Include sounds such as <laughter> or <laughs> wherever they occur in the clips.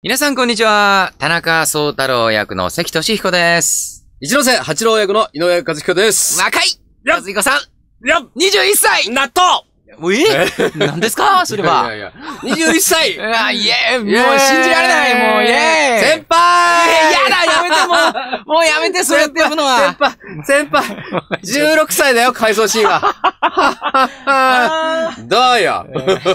皆さんこんにちは。田中総太郎役の関俊彦です。一ノ瀬八郎役の井上和彦です。若いや和彦さんやっ !21 歳納豆え何ですかそれいやはい。やいや。21歳い <laughs> わ、イエーもう信じられないもうイェーイ先輩やだやめてもうもうやめて、そうやってやるのは先輩先輩 !16 <laughs> 歳だよ、回想シーンは <laughs> どうよ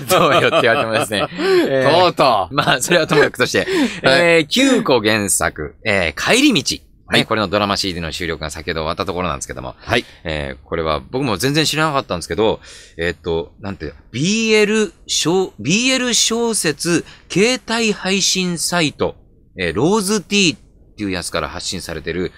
どうよって言われてもですね。<laughs> えー、とうとう。まあ、それはともかくとして。<laughs> えー、9個原作、えー、帰り道。はい、これのドラマ CD の収録が先ほど終わったところなんですけども。はい。えー、これは僕も全然知らなかったんですけど、えー、っと、なんて、BL 小、BL 小説携帯配信サイト、えー、ローズーっていうやつから発信されてる、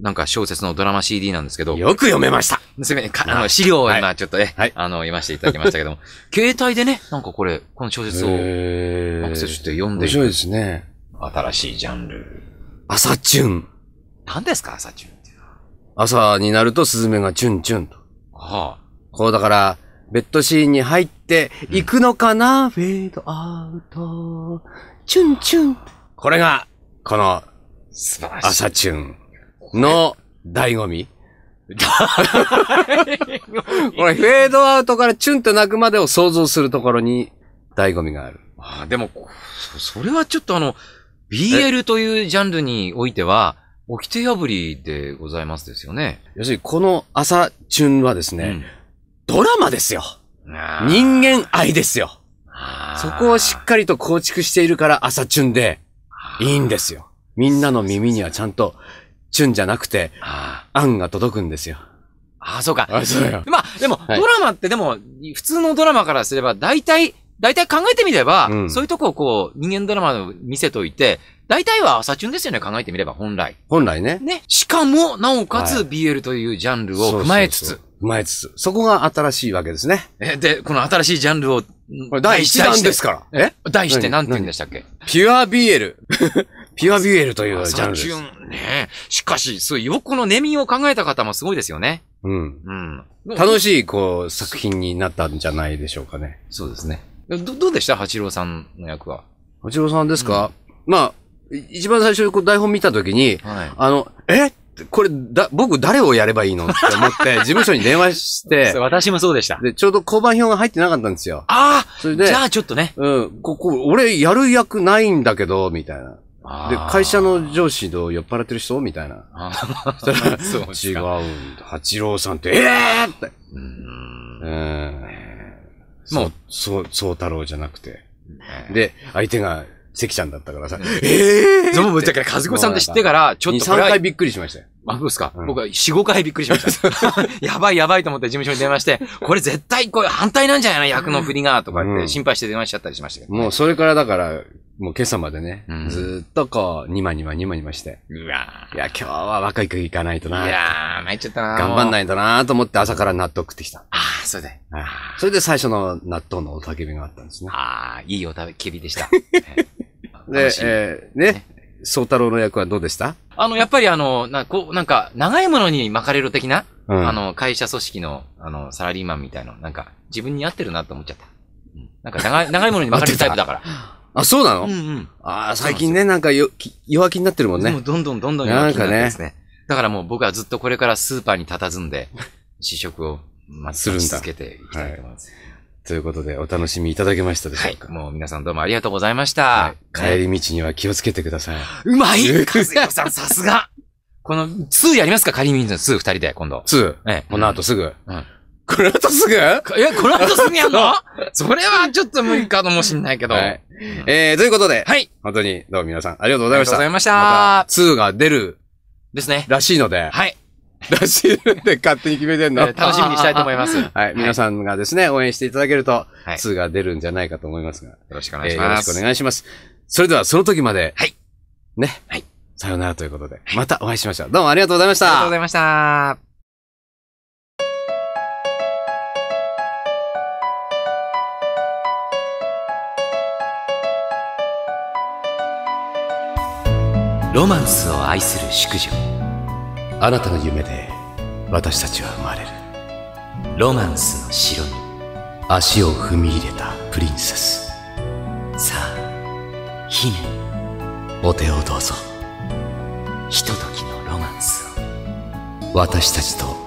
なんか小説のドラマ CD なんですけど。よく読めましたすみません、あの、資料を今ちょっとね、はい、あの、読ませていただきましたけども、<laughs> 携帯でね、なんかこれ、この小説をアクセスして読んで面白いですね。新しいジャンル。朝チュン。何ですか、朝チュンっていうのは。朝になるとスズメがチュンチュンと。はあ。こうだから、ベッドシーンに入っていくのかな、うん、フェードアウト。チュンチュン。これが、この、素晴らしい。朝チュン。の醍醐味 <laughs> これ、フェードアウトからチュンと鳴くまでを想像するところに醍醐味がある。あでもそ、それはちょっとあの、BL というジャンルにおいては、起きて破りでございますですよね。要するに、この朝チュンはですね、うん、ドラマですよ。人間愛ですよ。そこをしっかりと構築しているから朝チュンでいいんですよ。みんなの耳にはちゃんとチュンじゃなくて、あンが届くんですよ。ああ、そうか。あそうまあ、でも、はいドラマってでも、普通のドラマからすれば、大体、大体考えてみれば、うんそういうとこをこう、人間ドラマの見せといて、大体は朝チュンですよね、考えてみれば、本来。本来ね。ね。しかも、なおかつはい BL というジャンルを踏まえつそうそうつ、そう踏まえつつ。そこが新しいわけですね。えで、この新しいジャンルを、これ第1弾ですから。えら。第一って何て言うんでしたっけピュア BL。ピュアビュエルというジャンルです。ねしかし、そういう、このネミを考えた方もすごいですよね。うん。うん。楽しい、こう、作品になったんじゃないでしょうかね。そうですね。ど、どうでした八郎さんの役は。八郎さんですか、うん、まあ、一番最初にこう台本見たときに、はい、あの、えこれ、だ、僕誰をやればいいのって思って、<laughs> 事務所に電話して。私もそうでした。で、ちょうど交番表が入ってなかったんですよ。ああそれで。じゃあちょっとね。うん。ここ、俺やる役ないんだけど、みたいな。で、会社の上司と酔っ払ってる人みたいな。あそう違うんだ。八郎さんって、ええー、って。うん。うん。もう、そう、そう太郎じゃなくて。で、相手が、関ちゃんだったからさ、ええー、そう、だから、和子さんって知ってから、ちょっと。3回びっくりしましたよ。あ、そうですか、うん、僕は4、5回びっくりしました。<laughs> やばいやばいと思って事務所に電話して、これ絶対これ反対なんじゃないの役の振りが、とかって心配して電話しちゃったりしましたけど、ね、もうそれからだから、もう今朝までね、うん、ずっとこう、にまにまにまにまして。うわいや、今日は若いく行かないとな。いやー、参っちゃったな。頑張んないとなと思って朝から納豆食ってきた。ああ、それで。あそれで最初の納豆のおたけびがあったんですね。ああ、いいおたけびでした。<laughs> で、えー、ね、宗太郎の役はどうでしたあの、やっぱりあの、な、こう、なんか、長いものに巻かれる的な、うん、あの、会社組織の、あの、サラリーマンみたいな、なんか、自分に合ってるなと思っちゃった。うん、なんか長い、長いものに巻かれるタイプだから。<laughs> あ、そうなのうんうん。ああ、最近ね、なんかよ弱気になってるもんもねう。どんどんどんどん弱気になってますね。だからもう僕はずっとこれからスーパーに佇んで、試食を、まあ、するんだ続けていきたいと思います。ということで、お楽しみいただけましたでしはょうい。もう皆さんどうもありがとうございました。帰り道には気をつけてください。うまい和彦さん、さすが <laughs> この、2やりますか仮に2、二人で、今度。2、ええこの後すぐ。うんこの後すぐえ、この後すぐやんのそれはちょっと無理かもしんないけど。はい。えー、ということで、はい。本当に、どうも皆さん、ありがとうございました。ありがとうございました。また、2が出る、ですね。らしいので、はい。らしいので、勝手に決めてんの。楽しみにしたいと思います。<laughs> はい。皆さんがですね、応援していただけると、2が出るんじゃないかと思いますが。よろしくお願いします。よろしくお願いします。それでは、その時まで、はい。ね。はい。さよならということで、またお会いしましょう。どうもありがとうございました。ありがとうございました。ロマンスを愛する淑女あなたの夢で私たちは生まれるロマンスの城に足を踏み入れたプリンセスさあ姫お手をどうぞひとときのロマンスを私たちと